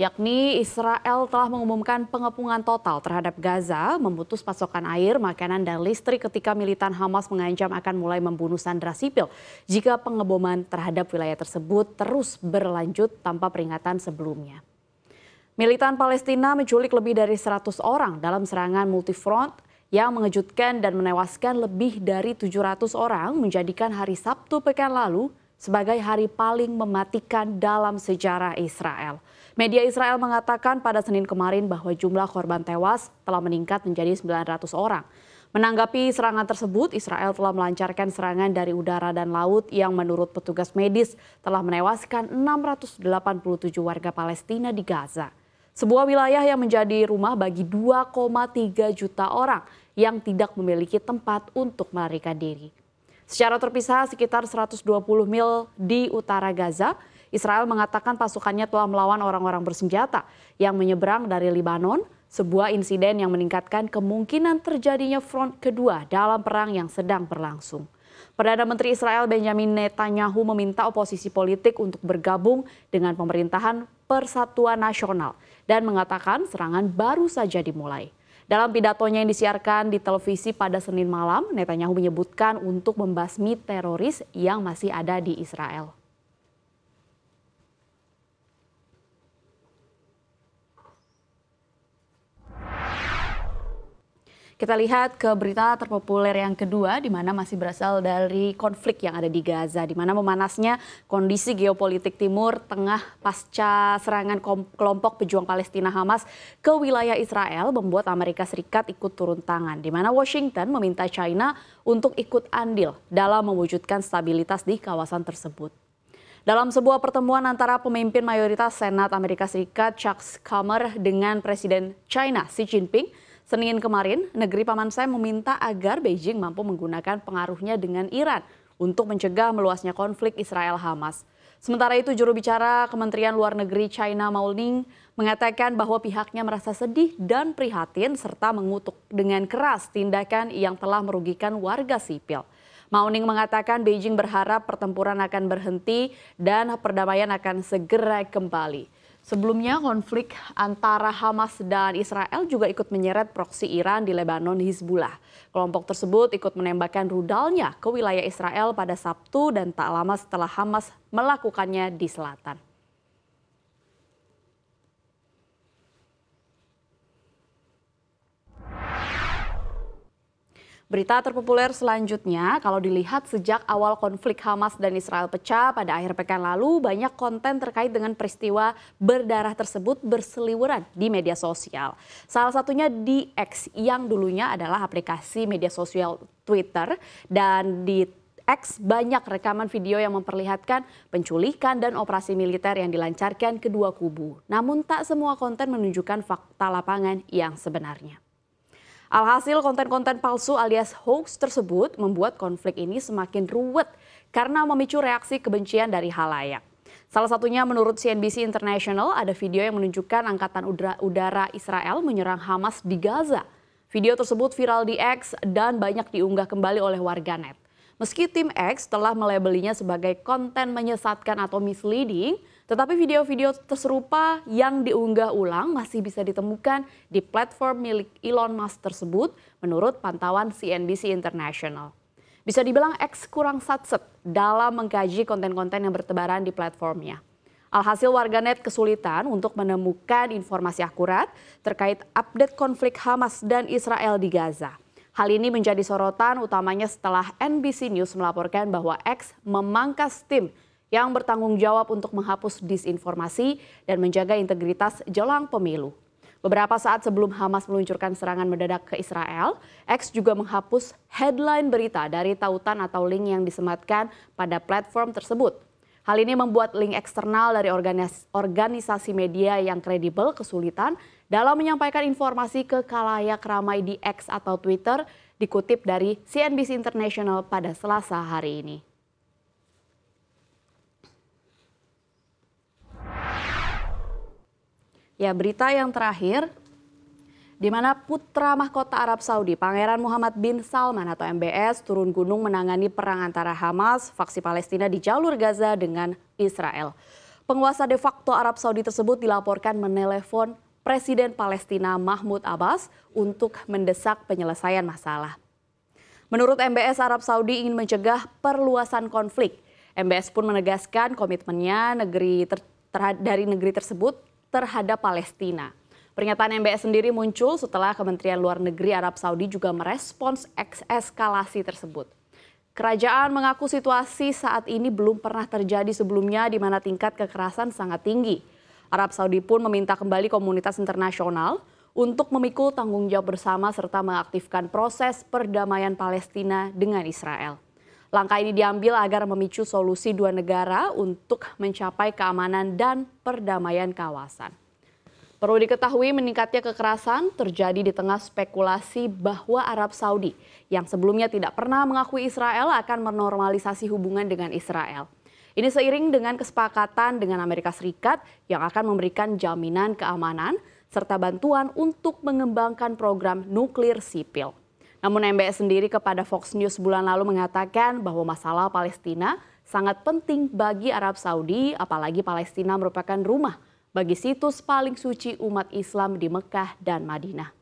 yakni Israel telah mengumumkan pengepungan total terhadap Gaza, memutus pasokan air, makanan, dan listrik ketika militan Hamas mengancam akan mulai membunuh sandera sipil jika pengeboman terhadap wilayah tersebut terus berlanjut tanpa peringatan sebelumnya. Militan Palestina menculik lebih dari 100 orang dalam serangan multifront yang mengejutkan dan menewaskan lebih dari 700 orang menjadikan hari Sabtu pekan lalu sebagai hari paling mematikan dalam sejarah Israel. Media Israel mengatakan pada Senin kemarin bahwa jumlah korban tewas telah meningkat menjadi 900 orang. Menanggapi serangan tersebut, Israel telah melancarkan serangan dari udara dan laut yang menurut petugas medis telah menewaskan 687 warga Palestina di Gaza. Sebuah wilayah yang menjadi rumah bagi 2,3 juta orang yang tidak memiliki tempat untuk melarikan diri. Secara terpisah sekitar 120 mil di utara Gaza, Israel mengatakan pasukannya telah melawan orang-orang bersenjata yang menyeberang dari Libanon, sebuah insiden yang meningkatkan kemungkinan terjadinya front kedua dalam perang yang sedang berlangsung. Perdana Menteri Israel Benjamin Netanyahu meminta oposisi politik untuk bergabung dengan pemerintahan Persatuan Nasional dan mengatakan serangan baru saja dimulai. Dalam pidatonya yang disiarkan di televisi pada Senin malam, Netanyahu menyebutkan untuk membasmi teroris yang masih ada di Israel. Kita lihat ke berita terpopuler yang kedua, di mana masih berasal dari konflik yang ada di Gaza, di mana memanasnya kondisi geopolitik Timur Tengah pasca serangan kelompok pejuang Palestina Hamas ke wilayah Israel membuat Amerika Serikat ikut turun tangan, di mana Washington meminta China untuk ikut andil dalam mewujudkan stabilitas di kawasan tersebut. Dalam sebuah pertemuan antara pemimpin mayoritas Senat Amerika Serikat Chuck Schumer dengan Presiden China Xi Jinping, Senin kemarin, negeri Paman Sam meminta agar Beijing mampu menggunakan pengaruhnya dengan Iran untuk mencegah meluasnya konflik Israel-Hamas. Sementara itu juru bicara Kementerian Luar Negeri China Maulning mengatakan bahwa pihaknya merasa sedih dan prihatin serta mengutuk dengan keras tindakan yang telah merugikan warga sipil. Mauning mengatakan Beijing berharap pertempuran akan berhenti dan perdamaian akan segera kembali. Sebelumnya konflik antara Hamas dan Israel juga ikut menyeret proksi Iran di Lebanon Hizbullah. Kelompok tersebut ikut menembakkan rudalnya ke wilayah Israel pada Sabtu dan tak lama setelah Hamas melakukannya di selatan. Berita terpopuler selanjutnya, kalau dilihat sejak awal konflik Hamas dan Israel pecah pada akhir pekan lalu, banyak konten terkait dengan peristiwa berdarah tersebut berseliweran di media sosial. Salah satunya di X yang dulunya adalah aplikasi media sosial Twitter dan di X banyak rekaman video yang memperlihatkan penculikan dan operasi militer yang dilancarkan kedua kubu. Namun tak semua konten menunjukkan fakta lapangan yang sebenarnya. Alhasil konten-konten palsu alias hoax tersebut membuat konflik ini semakin ruwet karena memicu reaksi kebencian dari halayak. Salah satunya menurut CNBC International ada video yang menunjukkan Angkatan Udara, Udara Israel menyerang Hamas di Gaza. Video tersebut viral di X dan banyak diunggah kembali oleh warganet. Meski tim X telah melabelinya sebagai konten menyesatkan atau misleading, tetapi video-video terserupa yang diunggah ulang masih bisa ditemukan di platform milik Elon Musk tersebut menurut pantauan CNBC International. Bisa dibilang X kurang satset dalam mengkaji konten-konten yang bertebaran di platformnya. Alhasil warganet kesulitan untuk menemukan informasi akurat terkait update konflik Hamas dan Israel di Gaza. Hal ini menjadi sorotan utamanya setelah NBC News melaporkan bahwa X memangkas tim yang bertanggung jawab untuk menghapus disinformasi dan menjaga integritas jelang pemilu. Beberapa saat sebelum Hamas meluncurkan serangan mendadak ke Israel, X juga menghapus headline berita dari tautan atau link yang disematkan pada platform tersebut. Hal ini membuat link eksternal dari organisasi media yang kredibel kesulitan dalam menyampaikan informasi ke kalayak ramai di X atau Twitter, dikutip dari CNBC International pada Selasa hari ini. Ya, berita yang terakhir, di mana putra mahkota Arab Saudi, Pangeran Muhammad bin Salman atau MBS, turun gunung menangani perang antara Hamas, faksi Palestina di jalur Gaza dengan Israel. Penguasa de facto Arab Saudi tersebut dilaporkan menelepon Presiden Palestina Mahmud Abbas untuk mendesak penyelesaian masalah. Menurut MBS, Arab Saudi ingin mencegah perluasan konflik. MBS pun menegaskan komitmennya negeri ter, ter, dari negeri tersebut terhadap Palestina. Pernyataan MBS sendiri muncul setelah Kementerian Luar Negeri Arab Saudi juga merespons eks-eskalasi tersebut. Kerajaan mengaku situasi saat ini belum pernah terjadi sebelumnya di mana tingkat kekerasan sangat tinggi. Arab Saudi pun meminta kembali komunitas internasional untuk memikul tanggung jawab bersama serta mengaktifkan proses perdamaian Palestina dengan Israel. Langkah ini diambil agar memicu solusi dua negara untuk mencapai keamanan dan perdamaian kawasan. Perlu diketahui meningkatnya kekerasan terjadi di tengah spekulasi bahwa Arab Saudi yang sebelumnya tidak pernah mengakui Israel akan menormalisasi hubungan dengan Israel. Ini seiring dengan kesepakatan dengan Amerika Serikat yang akan memberikan jaminan keamanan serta bantuan untuk mengembangkan program nuklir sipil. Namun MBS sendiri kepada Fox News bulan lalu mengatakan bahwa masalah Palestina sangat penting bagi Arab Saudi apalagi Palestina merupakan rumah bagi situs paling suci umat Islam di Mekah dan Madinah.